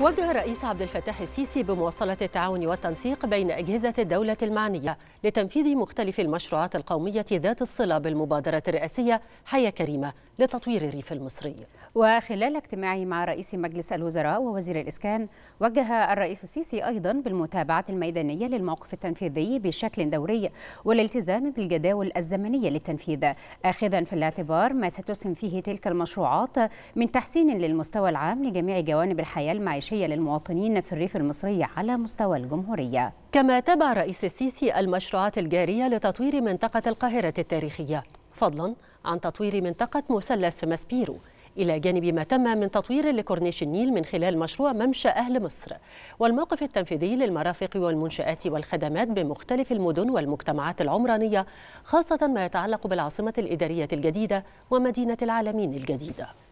وجه الرئيس عبد الفتاح السيسي بمواصلة التعاون والتنسيق بين أجهزة الدولة المعنية لتنفيذ مختلف المشروعات القومية ذات الصلة بالمبادرة الرئاسية حياة كريمة لتطوير الريف المصري وخلال اجتماعه مع رئيس مجلس الوزراء ووزير الإسكان وجه الرئيس السيسي أيضا بالمتابعة الميدانية للموقف التنفيذي بشكل دوري والالتزام بالجداول الزمنية للتنفيذ آخذا في الاعتبار ما ستسهم فيه تلك المشروعات من تحسين للمستوى العام لجميع جوانب الحياة المعيشية المعيشية للمواطنين في الريف المصري على مستوى الجمهورية كما تبع رئيس السيسي المشروعات الجارية لتطوير منطقة القاهرة التاريخية فضلا عن تطوير منطقة مثلث ماسبيرو إلى جانب ما تم من تطوير لكورنيش النيل من خلال مشروع ممشى أهل مصر والموقف التنفيذي للمرافق والمنشآت والخدمات بمختلف المدن والمجتمعات العمرانية خاصة ما يتعلق بالعاصمة الإدارية الجديدة ومدينة العالمين الجديدة